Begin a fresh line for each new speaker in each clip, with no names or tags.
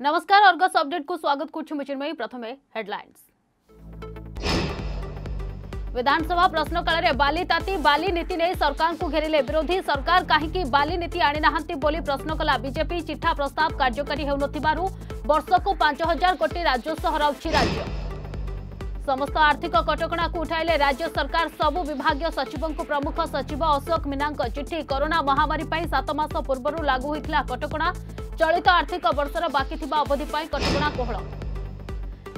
नमस्कार Argus update को स्वागत करुछु मुचिन्मयी प्रथमे हेडलाइंस विधानसभा प्रश्नकाल बाली ताती बाली नीति नहीं सरकार को घेरिले विरोधी सरकार कहीं बाली नीति आनी ना प्रश्न कला बीजेपी चिठा प्रस्ताव कार्यकारी होषक पांच हजार कोटी राजस्व हराउी राज्य समस्त आर्थिक कटकणाकू उठाइले राज्य सरकार सबु विभागीय सचिवଙ୍କୁ प्रमुख सचिव अशोक मीनाଙ୍କ ଚିଠି କରୋନା ମହାମାରୀ ପାଇଁ ସାତ ମାସ ପୂର୍ବରୁ ଲାଗୁ ହୋଇଥିଲା କଟକଣା ଚଳିତ ଆର୍ଥିକ ବର୍ଷର ବାକି ଥିବା ଅବଧି ପାଇଁ କଟକଣା କୋହଳ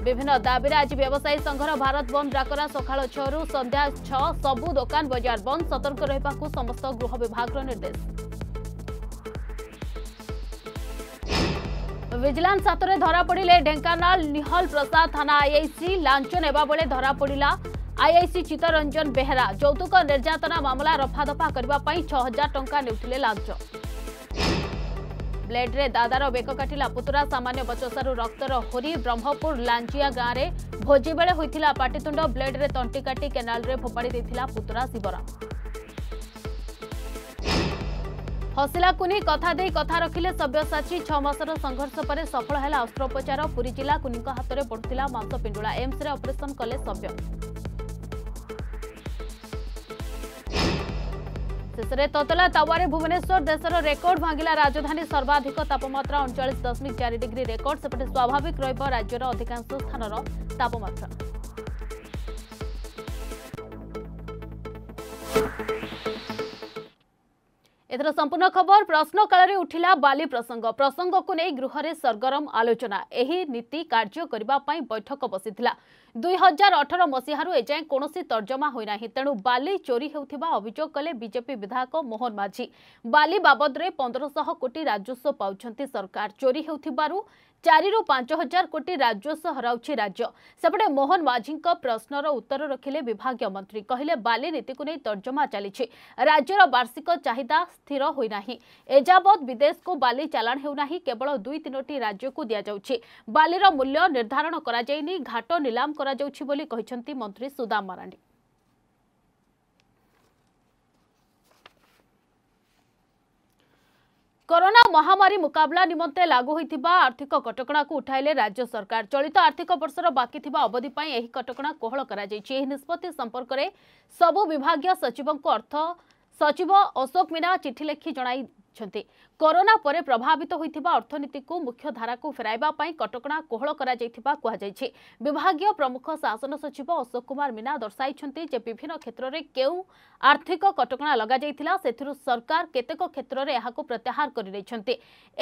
ବିଭିନ୍ନ ଦାବିରେ ଆଜି ବ୍ୟବସାୟୀ ସଂଘର ଭାରତ ବନ୍ଦ ଡାକରା ସକାଳ ଛଅରୁ ସନ୍ଧ୍ୟା ଛଅ ସବୁ ଦୋକାନ ବଜାର ବନ୍ଦ ସତର୍କ ରହିବାକୁ ସମସ୍ତ ଗୃହ ବିଭାଗର ନିର୍ଦ୍ଦେଶ ଭିଜିଲାନ୍ସ ହାତରେ ଧରାପଡ଼ିଲେ ଢେଙ୍କାନାଳ ନିହଲ ପ୍ରସାଦ ଥାନା ଆଇଆଇସି ଲାଞ୍ଚ ନେବା ବେଳେ ଧରାପଡ଼ିଲା ଆଇଆଇସି ଚିତ୍ତରଞ୍ଜନ ବେହେରା ଯୌତୁକ ନିର୍ଯାତନା ମାମଲା ରଫାଦଫା କରିବା ପାଇଁ ଛଅ ହଜାର ଟଙ୍କା ନେଉଥିଲେ ଲାଞ୍ଚ ବ୍ଲେଡ୍ରେ ଦାଦାର ବେକ କାଟିଲା ପୁତୁରା ସାମାନ୍ୟ ବଚସାରୁ ରକ୍ତର ହୋରି ବ୍ରହ୍ମପୁର ଲାଞ୍ଜିଆ ଗାଁରେ ଭୋଜି ବେଳେ ହୋଇଥିଲା ପାଟିତୁଣ୍ଡ ବ୍ଲେଡ୍ରେ ତଣ୍ଟି କାଟି କେନାଲରେ ଫୋପାଡ଼ି ଦେଇଥିଲା ପୁତୁରା ଶିବରାମ ହସିଲାକୁ ନେଇ କଥା ଦେଇ କଥା ରଖିଲେ ସବ୍ୟସାଚୀ ଛଅ ମାସର ସଂଘର୍ଷ ପରେ ସଫଳ ହେଲା ଅସ୍ତ୍ରୋପଚାର ପୁରୀ ଜିଲ୍ଲା କୁନିଙ୍କ ହାତରେ ପଡ଼ୁଥିଲା ମାଂସ ପିଣ୍ଡୁଳା ଏମ୍ସରେ ଅପରେସନ କଲେ ସବ୍ୟ ଶେଷରେ ତତଲା ତାୱାରେ ଭୁବନେଶ୍ୱର ଦେଶର ରେକର୍ଡ ଭାଙ୍ଗିଲା ରାଜଧାନୀ ସର୍ବାଧିକ ତାପମାତ୍ରା ଅଣଚାଳିଶ ଦଶମିକ ଚାରି ଡିଗ୍ରୀ ରେକର୍ଡ ସେପଟେ ସ୍ୱାଭାବିକ ରହିବ ରାଜ୍ୟର ଅଧିକାଂଶ ସ୍ଥାନର ତାପମାତ୍ରା ଆଜିର ସମ୍ପୂର୍ଣ୍ଣ ଖବର ପ୍ରଶ୍ନକାଳରେ ଉଠିଲା ବାଲି ପ୍ରସଙ୍ଗ ପ୍ରସଙ୍ଗକୁ ନେଇ ଗୃହରେ ସରଗରମ ଆଲୋଚନା ଏହି ନୀତି କାର୍ଯ୍ୟ କରିବା ପାଇଁ ବୈଠକ ବସିଥିଲା ଦୁଇ ହଜାର ଅଠର ମସିହାରୁ ଏଯାଏଁ କୌଣସି ତର୍ଜମା ହୋଇନାହିଁ ତେଣୁ ବାଲି ଚୋରି ହେଉଥିବା ଅଭିଯୋଗ କଲେ ବିଜେପି ବିଧାୟକ ମୋହନ ମାଝୀ ବାଲି ବାବଦରେ ପନ୍ଦରଶହ କୋଟି ରାଜସ୍ୱ ପାଉଛନ୍ତି ସରକାର ଚୋରି ହେଉଥିବାରୁ ଚାରିରୁ ପାଞ୍ଚ ହଜାର କୋଟି ରାଜସ୍ୱ ହରାଉଛି ରାଜ୍ୟ ସେପଟେ ମୋହନ ମାଝୀଙ୍କ ପ୍ରଶ୍ନର ଉତ୍ତର ରଖିଲେ ବିଭାଗୀୟ ମନ୍ତ୍ରୀ କହିଲେ ବାଲି ନୀତିକୁ ନେଇ ତର୍ଜମା ଚାଲିଛି ରାଜ୍ୟର ବାର୍ଷିକ ଚାହିଦା ସ୍ଥିର ହୋଇନାହିଁ ଏଯାବତ୍ ବିଦେଶକୁ ବାଲି ଚାଲାଣ ହେଉନାହିଁ କେବଳ ଦୁଇ ତିନୋଟି ରାଜ୍ୟକୁ ଦିଆଯାଉଛି ବାଲିର ମୂଲ୍ୟ ନିର୍ଦ୍ଧାରଣ କରାଯାଇନି ଘାଟ ନିଲାମ କରାଯାଉଛି ବୋଲି କହିଛନ୍ତି ମନ୍ତ୍ରୀ ସୁଦାମ ମାରାଣ୍ଡି कोरोना महामारी मुकाबला निम्ते लागू होता आर्थिक कटका को उठाइले राज्य सरकार चलित आर्थिक वर्ष बाकी अवधि कटका कोहल करपत्ति संपर्क में सबु विभाग सचिव को अर्थ सचिव अशोक मीना चिठी लिखि जन କରିଛନ୍ତି କରୋନା ପରେ ପ୍ରଭାବିତ ହୋଇଥିବା ଅର୍ଥନୀତିକୁ ମୁଖ୍ୟଧାରାକୁ ଫେରାଇବା ପାଇଁ କଟକଣା କୋହଳ କରାଯାଇଥିବା କୁହାଯାଇଛି ବିଭାଗୀୟ ପ୍ରମୁଖ ଶାସନ ସଚିବ ଅଶୋକ କୁମାର ମୀନା ଦର୍ଶାଇଛନ୍ତି ଯେ ବିଭିନ୍ନ କ୍ଷେତ୍ରରେ କେଉଁ ଆର୍ଥିକ କଟକଣା ଲଗାଯାଇଥିଲା ସେଥିରୁ ସରକାର କେତେକ କ୍ଷେତ୍ରରେ ଏହାକୁ ପ୍ରତ୍ୟାହାର କରିଦେଇଛନ୍ତି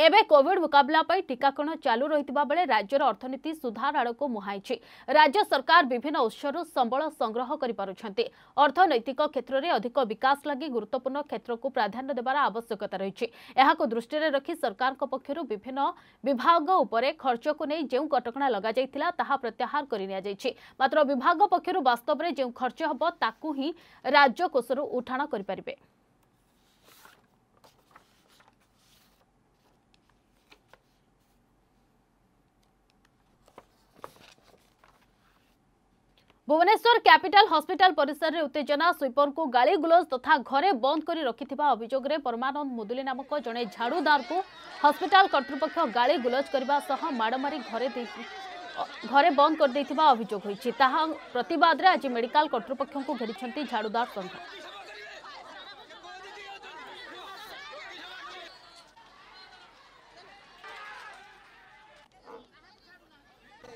ଏବେ କୋଭିଡ୍ ମୁକାବିଲା ପାଇଁ ଟିକାକରଣ ଚାଲୁ ରହିଥିବା ବେଳେ ରାଜ୍ୟର ଅର୍ଥନୀତି ସୁଧାର ଆଡ଼କୁ ମୁହାଁଇଛି ରାଜ୍ୟ ସରକାର ବିଭିନ୍ନ ଉତ୍ସରୁ ସମ୍ବଳ ସଂଗ୍ରହ କରିପାରୁଛନ୍ତି ଅର୍ଥନୈତିକ କ୍ଷେତ୍ରରେ ଅଧିକ ବିକାଶ ଲାଗି ଗୁରୁତ୍ୱପୂର୍ଣ୍ଣ କ୍ଷେତ୍ରକୁ ପ୍ରାଧାନ୍ୟ ଦେବାର ଆବଶ୍ୟକତା ରହିଛି ଦେଉଛି ଏହାକୁ ଦୃଷ୍ଟିରେ ରଖି ସରକାରଙ୍କ ପକ୍ଷରୁ ବିଭିନ୍ନ ବିଭାଗ ଉପରେ ଖର୍ଚ୍ଚକୁ ନେଇ ଯେଉଁ କଟକଣା ଲଗାଯାଇଥିଲା ତାହା ପ୍ରତ୍ୟାହାର କରି ନିଆଯାଇଛି ମାତ୍ର ବିଭାଗ ପକ୍ଷରୁ ବାସ୍ତବରେ ଯେଉଁ ଖର୍ଚ୍ଚ ହେବ ତାକୁ ହିଁ ରାଜ୍ୟକୋଷରୁ ଉଠାଣ କରିପାରିବେ ଭୁବନେଶ୍ୱର କ୍ୟାପିଟାଲ ହସ୍ପିଟାଲ ପରିସରରେ ଉତ୍ତେଜନା ସୁଇପରଙ୍କୁ ଗାଳିଗୁଲଜ ତଥା ଘରେ ବନ୍ଦ କରି ରଖିଥିବା ଅଭିଯୋଗରେ ପରମାନନ୍ଦ ମୁଦୁଲି ନାମକ ଜଣେ ଝାଡ଼ୁଦାରକୁ ହସ୍ପିଟାଲ କର୍ତ୍ତୃପକ୍ଷ ଗାଳିଗୁଲଜ କରିବା ସହ ମାଡ଼ମାରି ଘରେ ଘରେ ବନ୍ଦ କରିଦେଇଥିବା ଅଭିଯୋଗ ହୋଇଛି ତାହା ପ୍ରତିବାଦରେ ଆଜି ମେଡିକାଲ କର୍ତ୍ତୃପକ୍ଷଙ୍କୁ ଘେରିଛନ୍ତି ଝାଡ଼ୁଦାର ସଂଘ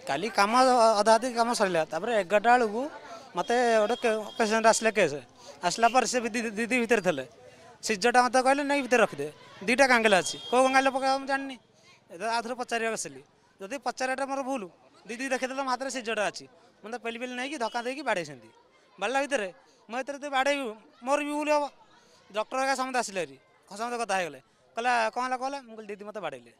কালি কাম আধা আধি কাম সরাইলা তাপরে এক গটা আলু গু মতে ওডক অপারেশন আসলে কেসে আসলা পরসে দিদি ভিতর থলে সিজটা মতে কইলে নাই ভিতর রাখদে দিটা কাঙ্গলা আছে কো কাঙ্গলা পকা জাননি এ আত্র পছারি বাসলি যদি পছারেটা মোর ভুলু দিদি দেখে দেলে মাথার সিজটা আছে মতে পেলি বিল নাই কি ঢাকা দে কি বাড়ে চেந்தி ভাল লাগি ভিতরে মই ত্র তে বাড়ে মোর বি ভুলু ডাক্তার কা সমত আসলিৰি খসমত কথা হে গলে কলা কোলা কইলে মুক দিদি মতে বাড়েলে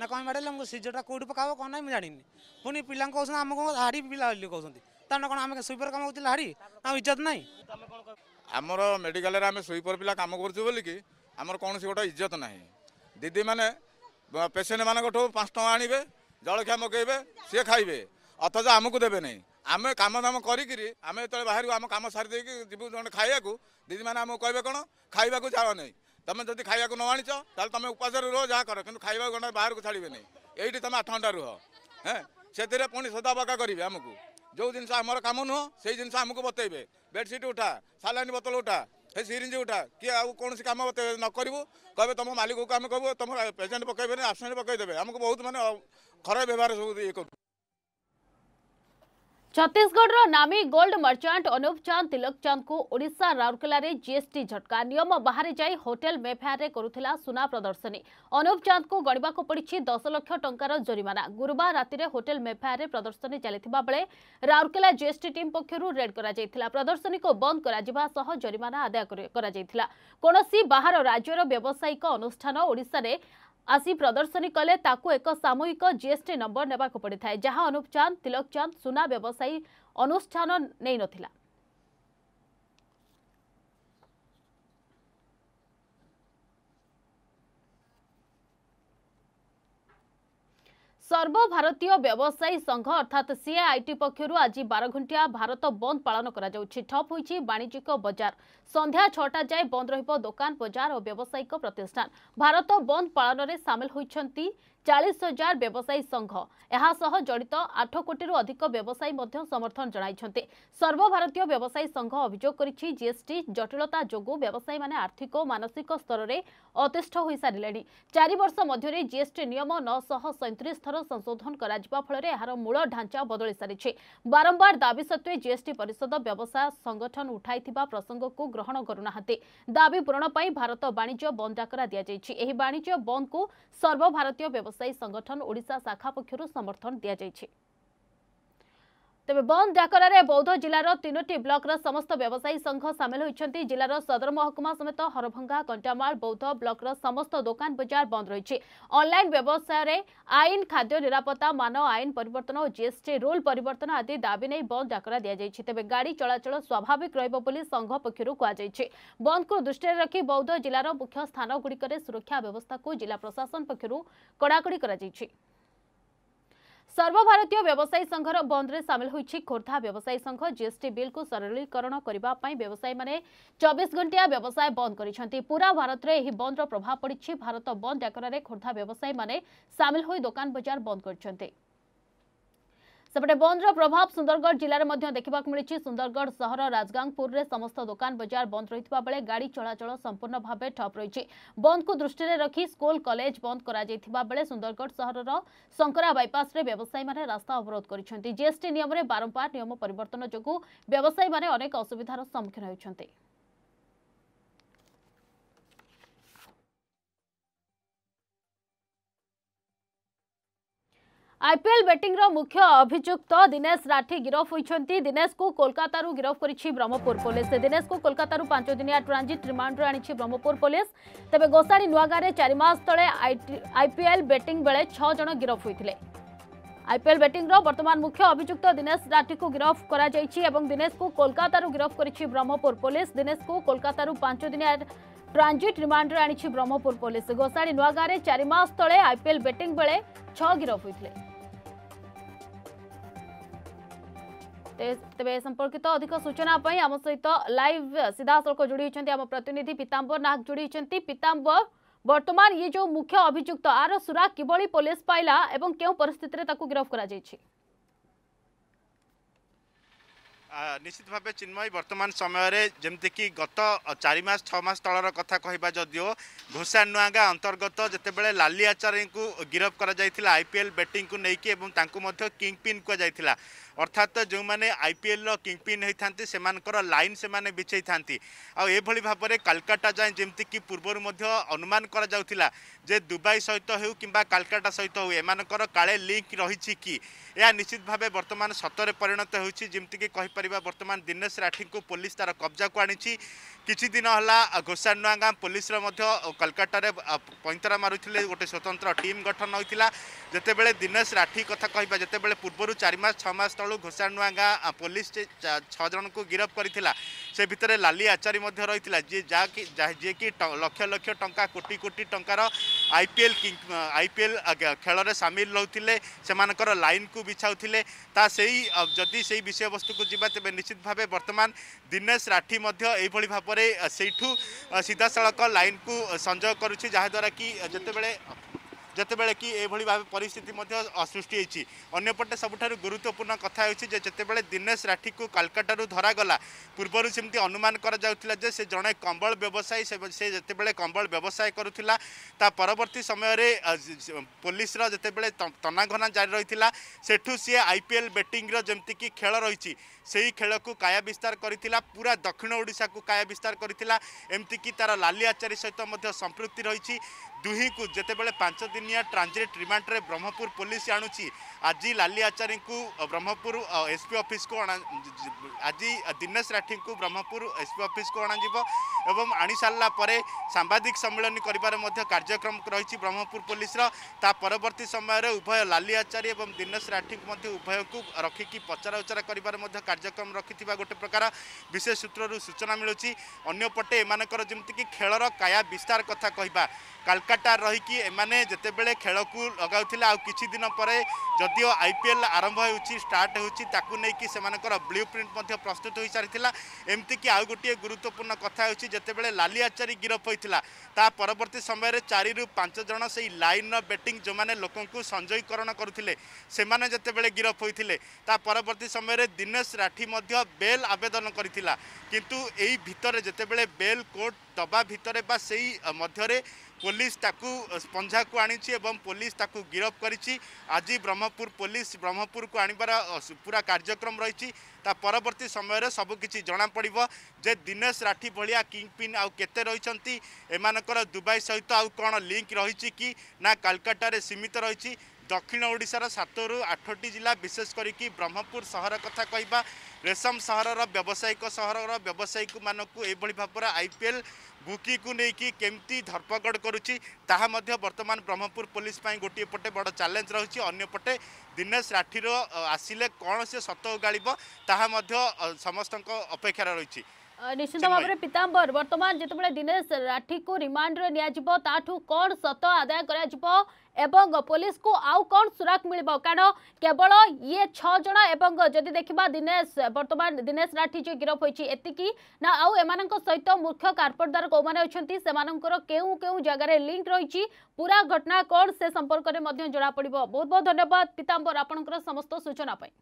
ନା କ'ଣ ମ୍ୟାଡ଼ାମ୍ ଆମକୁ ସିଝଟା କେଉଁଠି ପକାହବ କ'ଣ ନାହିଁ ମୁଁ ଜାଣିନି ପୁଣି ପିଲାଙ୍କୁ କହୁଛନ୍ତି ଆମକୁ କଣ ହାଡ଼ି ପିଲା ବୋଲି କହୁଛନ୍ତି ତାହେଲେ କ'ଣ ଆମେ ସୁଇପର କାମ କରୁଛୁ ହାଡ଼ି ଆଉ ଇଜ୍ଜତ ନାହିଁ ଆମର
ମେଡ଼ିକାଲରେ ଆମେ ସୁଇପର ପିଲା କାମ କରୁଛୁ ବୋଲିକି ଆମର କୌଣସି ଗୋଟେ ଇଜ୍ଜତ ନାହିଁ ଦିଦିମାନେ ପେସେଣ୍ଟମାନଙ୍କଠୁ ପାଞ୍ଚ ଟଙ୍କା ଆଣିବେ ଜଳଖିଆ ମଗେଇବେ ସିଏ ଖାଇବେ ଅଥଚ ଆମକୁ ଦେବେ ନାହିଁ ଆମେ କାମଦାମ କରିକିରି ଆମେ ଯେତେବେଳେ ବାହାରିବୁ ଆମ କାମ ସାରିଦେଇକି ଯିବୁ ଜଣେ ଖାଇବାକୁ ଦିଦିମାନେ ଆମକୁ କହିବେ କ'ଣ ଖାଇବାକୁ ଯାଅ ନାହିଁ तम ज खाइ नआनिच त रोह जहाँ कि खाइबारा बाह्रको छाडिने त आठ घन्टा रुह सदा सथ सदाे आमुक जो जिनिस आम हो सही जिनिस आमु बतैबे बेडसिट उठा सालान् बोतल उठान्ज उठा कि अब कसै काम नरबु कम मालिकको काम कबु तेजेन्ट पै आबसेन्ट पकेदे आमु बहुत म खरा व्यवहार
ଛତିଶଗଡ଼ର ନାମୀ ଗୋଲ୍ଡ ମର୍ଚାଣ୍ଟ ଅନୁପ ଚାନ୍ଦ ତିଲକ ଚାନ୍ଦଙ୍କୁ ଓଡ଼ିଶା ରାଉରକେଲାରେ ଜିଏସ୍ଟି ଝଟକା ନିୟମ ବାହାରେ ଯାଇ ହୋଟେଲ ମେଫେୟାରରେ କରୁଥିଲା ସୁନା ପ୍ରଦର୍ଶନୀ ଅନୁପ ଚାନ୍ଦଙ୍କୁ ଗଣିବାକୁ ପଡ଼ିଛି ଦଶ ଲକ୍ଷ ଟଙ୍କାର ଜରିମାନା ଗୁରୁବାର ରାତିରେ ହୋଟେଲ ମେଫେୟାରରେ ପ୍ରଦର୍ଶନୀ ଚାଲିଥିବା ବେଳେ ରାଉରକେଲା ଜିଏସ୍ଟି ଟିମ୍ ପକ୍ଷରୁ ରେଡ୍ କରାଯାଇଥିଲା ପ୍ରଦର୍ଶନୀକୁ ବନ୍ଦ କରାଯିବା ସହ ଜରିମାନା ଆଦାୟ କରାଯାଇଥିଲା କୌଣସି ବାହାର ରାଜ୍ୟର ବ୍ୟବସାୟିକ ଅନୁଷ୍ଠାନ ଓଡ଼ିଶାରେ ଆସି ପ୍ରଦର୍ଶନୀ କଲେ ତାକୁ ଏକ ସାମୂହିକ ଜିଏସ୍ଟି ନମ୍ବର ନେବାକୁ ପଡ଼ିଥାଏ ଯାହା ଅନୁପ ଚାନ୍ଦ ତିଲକ ଚାନ୍ଦ ସୁନା ବ୍ୟବସାୟୀ ଅନୁଷ୍ଠାନ ନେଇନଥିଲା ସର୍ବଭାରତୀୟ ବ୍ୟବସାୟୀ ସଂଘ ଅର୍ଥାତ୍ ସିଆଇଟି ପକ୍ଷରୁ ଆଜି ବାରଘଣ୍ଟିଆ ଭାରତ ବନ୍ଦ ପାଳନ କରାଯାଉଛି ଠପ୍ ହୋଇଛି ବାଣିଜ୍ୟିକ ବଜାର ସନ୍ଧ୍ୟା ଛଅଟା ଯାଏ ବନ୍ଦ ରହିବ ଦୋକାନ ବଜାର ଓ ବ୍ୟବସାୟିକ ପ୍ରତିଷ୍ଠାନ ଭାରତ ବନ୍ଦ ପାଳନରେ ସାମିଲ ହୋଇଛନ୍ତି ଚାଳିଶ ହଜାର ବ୍ୟବସାୟୀ ସଂଘ ଏହାସହ ଜଡ଼ିତ ଆଠ କୋଟିରୁ ଅଧିକ ବ୍ୟବସାୟୀ ମଧ୍ୟ ସମର୍ଥନ ଜଣାଇଛନ୍ତି ସର୍ବଭାରତୀୟ ବ୍ୟବସାୟୀ ସଂଘ ଅଭିଯୋଗ କରିଛି ଜିଏସ୍ଟି ଜଟିଳତା ଯୋଗୁଁ ବ୍ୟବସାୟୀମାନେ ଆର୍ଥିକ ଓ ମାନସିକ ସ୍ତରରେ ଅତିଷ୍ଠ ହୋଇସାରିଲେଣି ଚାରି ବର୍ଷ ମଧ୍ୟରେ ଜିଏସ୍ଟି ନିୟମ ନଅଶହ ସଇଁତିରିଶ ଥର ସଂଶୋଧନ କରାଯିବା ଫଳରେ ଏହାର ମୂଳ ଢାଞ୍ଚା ବଦଳି ସାରିଛି ବାରମ୍ବାର ଦାବି ସତ୍ତ୍ୱେ ଜିଏସ୍ଟି ପରିଷଦ ବ୍ୟବସାୟ ସଂଗଠନ ଉଠାଇଥିବା ପ୍ରସଙ୍ଗକୁ ଗ୍ରହଣ କରୁନାହାନ୍ତି ଦାବି ପୂରଣ ପାଇଁ ଭାରତ ବାଣିଜ୍ୟ ବନ୍ଦ ଡାକରା ଦିଆଯାଇଛି ଏହି ବାଣିଜ୍ୟ ବନ୍ଦକୁ ସର୍ବଭାରତୀୟ ବ୍ୟବସାୟୀ ସଂଗଠନ ଓଡ଼ିଶା ଶାଖା ପକ୍ଷରୁ ସମର୍ଥନ ଦିଆଯାଇଛି ତେବେ ବନ୍ଦ ଡାକରାରେ ବୌଦ୍ଧ ଜିଲ୍ଲାର ତିନୋଟି ବ୍ଲକର ସମସ୍ତ ବ୍ୟବସାୟୀ ସଂଘ ସାମିଲ ହୋଇଛନ୍ତି ଜିଲ୍ଲାର ସଦର ମହକୁମା ସମେତ ହରଭଙ୍ଗା କଣ୍ଟାମାଳ ବୌଦ୍ଧ ବ୍ଲକର ସମସ୍ତ ଦୋକାନ ବଜାର ବନ୍ଦ ରହିଛି ଅନ୍ଲାଇନ୍ ବ୍ୟବସାୟରେ ଆଇନ ଖାଦ୍ୟ ନିରାପତ୍ତା ମାନ ଆଇନ ପରିବର୍ତ୍ତନ ଓ ଜିଏସ୍ଟି ରୁଲ୍ ପରିବର୍ତ୍ତନ ଆଦି ଦାବି ନେଇ ବନ୍ଦ ଡାକରା ଦିଆଯାଇଛି ତେବେ ଗାଡ଼ି ଚଳାଚଳ ସ୍ୱାଭାବିକ ରହିବ ବୋଲି ସଂଘ ପକ୍ଷରୁ କୁହାଯାଇଛି ବନ୍ଦକୁ ଦୃଷ୍ଟିରେ ରଖି ବୌଦ୍ଧ ଜିଲ୍ଲାର ମୁଖ୍ୟ ସ୍ଥାନଗୁଡ଼ିକରେ ସୁରକ୍ଷା ବ୍ୟବସ୍ଥାକୁ ଜିଲ୍ଲା ପ୍ରଶାସନ ପକ୍ଷରୁ କଡ଼ାକଡ଼ି କରାଯାଇଛି সর্বভারতীয় ব্যবসায়ী সংঘর বন্ধে সামিল হয়েছে খোর্ধা ব্যবসায়ী সংঘ জিএসটি বিলকু সরলীকরণ করা ব্যবসায়ী মানে চবিশ ঘণ্টিয়া ব্যবসায় বন্ধ করেছেন পুরা ভারতের এই বন্ধর প্রভাব পড়ছে ভারত বন্ধ ডাকরার খোর্ধা ব্যবসায়ী মানে সামিল হয়ে দোকান বজার বন্ধ করেছেন ସେପଟେ ବନ୍ଦର ପ୍ରଭାବ ସୁନ୍ଦରଗଡ଼ ଜିଲ୍ଲାରେ ମଧ୍ୟ ଦେଖିବାକୁ ମିଳିଛି ସୁନ୍ଦରଗଡ଼ ସହର ରାଜଗାଙ୍ଗପୁରରେ ସମସ୍ତ ଦୋକାନ ବଜାର ବନ୍ଦ ରହିଥିବା ବେଳେ ଗାଡ଼ି ଚଳାଚଳ ସମ୍ପୂର୍ଣ୍ଣ ଭାବେ ଠପ୍ ରହିଛି ବନ୍ଦକୁ ଦୃଷ୍ଟିରେ ରଖି ସ୍କୁଲ କଲେଜ ବନ୍ଦ କରାଯାଇଥିବା ବେଳେ ସୁନ୍ଦରଗଡ଼ ସହରର ଶଙ୍କରା ବାଇପାସ୍ରେ ବ୍ୟବସାୟୀମାନେ ରାସ୍ତା ଅବରୋଧ କରିଛନ୍ତି ଜିଏସ୍ଟି ନିୟମରେ ବାରମ୍ବାର ନିୟମ ପରିବର୍ତ୍ତନ ଯୋଗୁଁ ବ୍ୟବସାୟୀମାନେ ଅନେକ ଅସୁବିଧାର ସମ୍ମୁଖୀନ ହେଉଛନ୍ତି আইপিএল ব্যাটিংর মুখ্য অভিযুক্ত দীনেশ রাঠি গিরফ হয়েছেন দীনেশকু কলকাতার গিরফ করেছে ব্রহ্মপুর পুলিশ দীনেশকু কলকাতার পাঁচদিনিয়া ট্রানজিট রিমান্ডে আনিছে ব্রহ্মপুর পুলিশ তবে গোসাণী নূয়াগাঁরে চারি মাস তলে আইপিএল ব্যাটিং বেড়ে ছজন গিরফ হয়েছে আইপিএল ব্যাটিংর বর্তমান মুখ্য অভিযুক্ত দীনেশ রাঠিকু গিরফ করা যাইছি এবং দীনেশকু কলকাতার গিরফ করেছে ব্রহ্মপুর পুলিশ দীনেশকু কলকাতার পাঁচদিনিয়া ট্রানজিট রিমান্ডে আনিছে ব্রহ্মপুর পুলিশ গোসাণী নূয়াগাঁরে চারি মাস তলে আইপিএল ব্যাটিং বেড়ে ছ গিরফ হয়েছে তেবে এ সম্পর্কিত অধিক সূচনা পাই আম সহিত লাইভ সিধাসলখ যোড়ি হয়েছেন আমার প্রতিনিধি পিতাম্বর নাগ যোড়ি হয়েছেন পিতাম্বর বর্তমান ইয়ে যে মুখ্য অভিযুক্ত আর সুরা কিভাবে পুলিশ পাইলা এবং কেউ পরিস্থিতিতে তাকে গিরফ করা যাইছে
নিশ্চিত ভাবে চিন্ময় বর্তমান সময়ের যেমিকি গত চারি মাস ছ মাস তলর কথা কহা যদিও ঘোষা নুয়াঙ্গা অন্তর্গত যেতবে লালি আচার্য গিরফ করা যাই আইপিএল বেটিং নেই এবং তাঁকু কিং পিন কুয়া যাই অর্থাৎ ଯେଉଁମାନେ ଆଇପିଏଲ୍ର କିଙ୍ଗପିନ୍ ହୋଇଥାନ୍ତି ସେମାନଙ୍କର ଲାଇନ୍ ସେମାନେ ବିଛେଇଥାନ୍ତି ଆଉ ଏଭଳି ଭାବରେ କାଲକାଟା ଯାଏଁ ଯେମିତିକି ପୂର୍ବରୁ ମଧ୍ୟ ଅନୁମାନ କରାଯାଉଥିଲା ଯେ ଦୁବାଇ ସହିତ ହେଉ କିମ୍ବା କାଲକାଟା ସହିତ ହେଉ ଏମାନଙ୍କର କାଳେ ଲିଙ୍କ୍ ରହିଛି କି ଏହା ନିଶ୍ଚିତ ଭାବେ ବର୍ତ୍ତମାନ ସତରେ ପରିଣତ ହେଉଛି ଯେମିତିକି କହିପାରିବା ବର୍ତ୍ତମାନ ଦିନେଶ ରାଠିଙ୍କୁ ପୋଲିସ ତାର କବ୍ଜାକୁ ଆଣିଛି କିଛିଦିନ ହେଲା ଘୋଷାନୁଆ ଗାଁ ପୋଲିସର ମଧ୍ୟ କଲକାତାରେ ପଇଁତରା ମାରୁଥିଲେ ଗୋଟେ ସ୍ୱତନ୍ତ୍ର ଟିମ୍ ଗଠନ ହୋଇଥିଲା ଯେତେବେଳେ ଦିନେଶ ରାଠି କଥା କହିବା ଯେତେବେଳେ ପୂର୍ବରୁ ଚାରି ମାସ ଛଅ ମାସ ତଳୁ ଘୋଷା ଗାଁ ପୋଲିସ ଛଅ ଜଣଙ୍କୁ ଗିରଫ କରିଥିଲା ସେ ଭିତରେ ଲାଲି ଆଚାରୀ ମଧ୍ୟ ରହିଥିଲା ଯିଏ ଯାହାକି ଯିଏକି ଲକ୍ଷ ଲକ୍ଷ ଟଙ୍କା କୋଟି କୋଟି ଟଙ୍କାର I P L I P L ଖେଳରେ ସାମିଲ ରହୁଥିଲେ ସେମାନଙ୍କର ଲାଇନ୍କୁ ବିଛାଉଥିଲେ ତା ସେଇ ଯଦି ସେଇ ବିଷୟବସ୍ତୁକୁ ଯିବା ତେବେ ନିଶ୍ଚିତ ଭାବେ ବର୍ତ୍ତମାନ ଦିନେଶ ରାଠୀ ମଧ୍ୟ ଏହିଭଳି ଭାବରେ ସେଇଠୁ ସିଧାସଳଖ ଲାଇନ୍କୁ ସଂଯୋଗ କରୁଛି ଯାହାଦ୍ୱାରା କି ଯେତେବେଳେ ଯେତେବେଳେ କି ଏଭଳି ଭାବେ ପରିସ୍ଥିତି ମଧ୍ୟ ସୃଷ୍ଟି ହେଇଛି ଅନ୍ୟପଟେ ସବୁଠାରୁ ଗୁରୁତ୍ୱପୂର୍ଣ୍ଣ କଥା ହେଉଛି ଯେ ଯେତେବେଳେ ଦିନେଶ ରାଠିକୁ କାଲକାଟାରୁ ଧରାଗଲା ପୂର୍ବରୁ ସେମିତି ଅନୁମାନ କରାଯାଉଥିଲା ଯେ ସେ ଜଣେ କମ୍ବଳ ବ୍ୟବସାୟୀ ସେ ଯେତେବେଳେ କମ୍ବଳ ବ୍ୟବସାୟ କରୁଥିଲା ତା ପରବର୍ତ୍ତୀ ସମୟରେ ପୋଲିସର ଯେତେବେଳେ ତନାଘନା ଜାରି ରହିଥିଲା ସେଠୁ ସିଏ ଆଇ ପି ଏଲ୍ ବେଟିଂର ଯେମିତିକି ଖେଳ ରହିଛି ସେହି ଖେଳକୁ କାୟା ବିସ୍ତାର କରିଥିଲା ପୁରା ଦକ୍ଷିଣ ଓଡ଼ିଶାକୁ କାୟା ବିସ୍ତାର କରିଥିଲା ଏମିତିକି ତା'ର ଲାଲି ଆଚାରୀ ସହିତ ମଧ୍ୟ ସମ୍ପୃକ୍ତି ରହିଛି ଦୁହିଁକୁ ଯେତେବେଳେ ପାଞ୍ଚ ଦିନିଆ ଟ୍ରାଞ୍ଜିଟ୍ ରିମାଣ୍ଡରେ ବ୍ରହ୍ମପୁର ପୋଲିସ ଆଣୁଛି ଆଜି ଲାଲି ଆଚାରୀଙ୍କୁ ବ୍ରହ୍ମପୁର ଏସ୍ପି ଅଫିସ୍କୁ ଅଣା ଆଜି ଦିନେଶ ରାଠୀଙ୍କୁ ବ୍ରହ୍ମପୁର ଏସ୍ପି ଅଫିସ୍କୁ ଅଣାଯିବ ଏବଂ ଆଣିସାରିଲା ପରେ ସାମ୍ବାଦିକ ସମ୍ମିଳନୀ କରିବାର ମଧ୍ୟ କାର୍ଯ୍ୟକ୍ରମ ରହିଛି ବ୍ରହ୍ମପୁର ପୋଲିସର ତା ପରବର୍ତ୍ତୀ ସମୟରେ ଉଭୟ ଲାଲି ଆଚାରୀ ଏବଂ ଦିନେଶ ରାଠୀଙ୍କୁ ମଧ୍ୟ ଉଭୟଙ୍କୁ ରଖିକି ପଚରାଉଚରା କରିବାର ମଧ୍ୟ କାର୍ଯ୍ୟକ୍ରମ ରଖିଥିବା ଗୋଟେ ପ୍ରକାର ବିଶେଷ ସୂତ୍ରରୁ ସୂଚନା ମିଳୁଛି ଅନ୍ୟପଟେ ଏମାନଙ୍କର ଯେମିତିକି ଖେଳର କାୟା ବିସ୍ତାର କଥା କହିବା କାଲକାଟା ରହିକି ଏମାନେ ଯେତେବେଳେ ଖେଳକୁ ଲଗାଉଥିଲେ ଆଉ କିଛି ଦିନ ପରେ ଯଦି ଯଦିଓ ଆଇପିଏଲ୍ ଆରମ୍ଭ ହେଉଛି ଷ୍ଟାର୍ଟ ହେଉଛି ତାକୁ ନେଇକି ସେମାନଙ୍କର ବ୍ଲୁ ପ୍ରିଣ୍ଟ ମଧ୍ୟ ପ୍ରସ୍ତୁତ ହୋଇସାରିଥିଲା ଏମିତିକି ଆଉ ଗୋଟିଏ ଗୁରୁତ୍ୱପୂର୍ଣ୍ଣ କଥା ହେଉଛି ଯେତେବେଳେ ଲାଲି ଆଚାରୀ ଗିରଫ ହୋଇଥିଲା ତା ପରବର୍ତ୍ତୀ ସମୟରେ ଚାରିରୁ ପାଞ୍ଚ ଜଣ ସେଇ ଲାଇନ୍ର ବ୍ୟାଟିଂ ଯେଉଁମାନେ ଲୋକଙ୍କୁ ସଂଯୋଗୀକରଣ କରୁଥିଲେ ସେମାନେ ଯେତେବେଳେ ଗିରଫ ହୋଇଥିଲେ ତା ପରବର୍ତ୍ତୀ ସମୟରେ ଦିନେଶ ରାଠି ମଧ୍ୟ ବେଲ୍ ଆବେଦନ କରିଥିଲା କିନ୍ତୁ ଏଇ ଭିତରେ ଯେତେବେଳେ ବେଲ୍ କୋର୍ଟ ଦବା ଭିତରେ ବା ସେଇ ମଧ୍ୟରେ ପୋଲିସ ତାକୁ ପଞ୍ଝାକୁ ଆଣିଛି ଏବଂ ପୋଲିସ ତାକୁ ଗିରଫ କରିଛି ଆଜି ବ୍ରହ୍ମପୁର ପୋଲିସ ବ୍ରହ୍ମପୁରକୁ ଆଣିବାର ପୁରା କାର୍ଯ୍ୟକ୍ରମ ରହିଛି ତା ପରବର୍ତ୍ତୀ ସମୟରେ ସବୁକିଛି ଜଣାପଡ଼ିବ ଯେ ଦିନେଶ ରାଠି ଭଳିଆ କିଙ୍ଗପିନ୍ ଆଉ କେତେ ରହିଛନ୍ତି ଏମାନଙ୍କର ଦୁବାଇ ସହିତ ଆଉ କ'ଣ ଲିଙ୍କ ରହିଛି କି ନା କାଲକାଟାରେ ସୀମିତ ରହିଛି ଦକ୍ଷିଣ ଓଡ଼ିଶାର ସାତରୁ ଆଠଟି ଜିଲ୍ଲା ବିଶେଷ କରିକି ବ୍ରହ୍ମପୁର ସହର କଥା କହିବା ରେଶମ ସହରର ବ୍ୟବସାୟିକ ସହରର ବ୍ୟବସାୟୀକୁ ମାନଙ୍କୁ ଏଭଳି ଭାବରେ ଆଇ ପି ଏଲ୍ ବୁକିକୁ ନେଇକି କେମିତି ଧରପଗଡ଼ କରୁଛି ତାହା ମଧ୍ୟ ବର୍ତ୍ତମାନ ବ୍ରହ୍ମପୁର ପୋଲିସ ପାଇଁ ଗୋଟିଏ ପଟେ ବଡ଼ ଚ୍ୟାଲେଞ୍ଜ ରହୁଛି ଅନ୍ୟପଟେ ଦିନେଶ ରାଠିର ଆସିଲେ କ'ଣ ସେ ସତ ଗାଳିବ ତାହା ମଧ୍ୟ ସମସ୍ତଙ୍କ ଅପେକ୍ଷାରେ ରହିଛି
निश्चित भाव में पीतांबर बर्तमान जो दिनेश राठी को रिमांड रे ताठू कौन सत आदाय कर पुलिस को आउ कौन सुराग मिल कारण केवल ये छज जदि देखा दिनेश बर्तमान दिनेश राठी जो गिरफ्तार एति ना आउ सहित मुख्य कारपटदार कौ मैंने से मानकर केगार लिंक रही पूरा घटना कौन से संपर्क में जना जमापड़ बहुत बहुत धन्यवाद पीतांबर आपंकर समस्त सूचनापी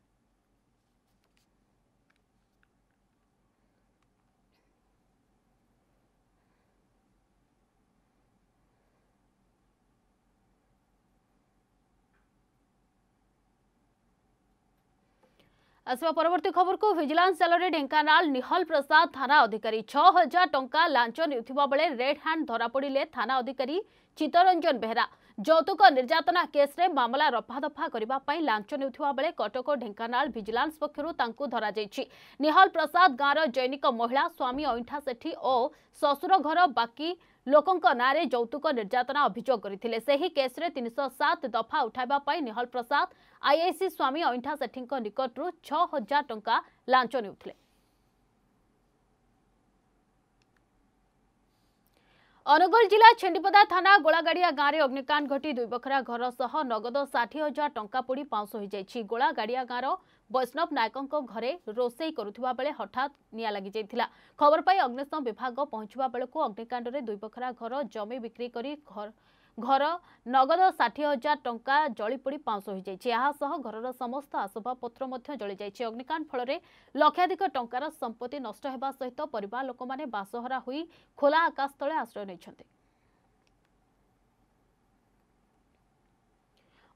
আসবা পরবর্তী খবরকু ভিজিলান্স জালরে ঢেঙ্কানাল নিহল প্রসাদ থানা অধিকারী ছ হাজার টঙ্কা লাঞ্চ নেওয়া বেড়ে রেড হ্যান্ড ধরা পড়লে থানা অধিকারী চিত্তরঞ্জন বেহরা ଯୌତୁକ ନିର୍ଯାତନା କେସ୍ରେ ମାମଲା ରଫାଦଫା କରିବା ପାଇଁ ଲାଞ୍ଚ ନେଉଥିବା ବେଳେ କଟକ ଢେଙ୍କାନାଳ ଭିଜିଲାନ୍ସ ପକ୍ଷରୁ ତାଙ୍କୁ ଧରାଯାଇଛି ନିହାଲ ପ୍ରସାଦ ଗାଁର ଜୈନିକ ମହିଳା ସ୍ୱାମୀ ଅଇଁଠା ସେଠୀ ଓ ଶ୍ୱଶୁର ଘର ବାକି ଲୋକଙ୍କ ନାଁରେ ଯୌତୁକ ନିର୍ଯାତନା ଅଭିଯୋଗ କରିଥିଲେ ସେହି କେସ୍ରେ ତିନିଶହ ସାତ ଦଫା ଉଠାଇବା ପାଇଁ ନିହଲ ପ୍ରସାଦ ଆଇଆଇସି ସ୍ୱାମୀ ଅଇଁଠା ସେଠୀଙ୍କ ନିକଟରୁ ଛଅ ହଜାର ଟଙ୍କା ଲାଞ୍ଚ ନେଉଥିଲେ ଅନୁଗୁଳ ଜିଲ୍ଲା ଛେଣ୍ଡିପଦା ଥାନା ଗୋଳାଗାଡ଼ିଆ ଗାଁରେ ଅଗ୍ନିକାଣ୍ଡ ଘଟି ଦୁଇ ବଖରା ଘର ସହ ନଗଦ ଷାଠିଏ ହଜାର ଟଙ୍କା ପୋଡ଼ି ପାଉଁଶ ହୋଇଯାଇଛି ଗୋଳାଗାଡ଼ିଆ ଗାଁର ବୈଷ୍ଣବ ନାୟକଙ୍କ ଘରେ ରୋଷେଇ କରୁଥିବା ବେଳେ ହଠାତ୍ ନିଆଁ ଲାଗିଯାଇଥିଲା ଖବର ପାଇ ଅଗ୍ନିଶମ ବିଭାଗ ପହଞ୍ଚିବା ବେଳକୁ ଅଗ୍ନିକାଣ୍ଡରେ ଦୁଇ ବଖରା ଘର ଜମି ବିକ୍ରି କରି ଘର ଘର ନଗଦ ଷାଠିଏ ହଜାର ଟଙ୍କା ଜଳିପୋଡ଼ି ପାଉଁଶ ହୋଇଯାଇଛି ଏହାସହ ଘରର ସମସ୍ତ ଆସବାବପତ୍ର ମଧ୍ୟ ଜଳିଯାଇଛି ଅଗ୍ନିକାଣ୍ଡ ଫଳରେ ଲକ୍ଷାଧିକ ଟଙ୍କାର ସମ୍ପତ୍ତି ନଷ୍ଟ ହେବା ସହିତ ପରିବାର ଲୋକମାନେ ବାସହରା ହୋଇ ଖୋଲା ଆକାଶ ତଳେ ଆଶ୍ରୟ ନେଇଛନ୍ତି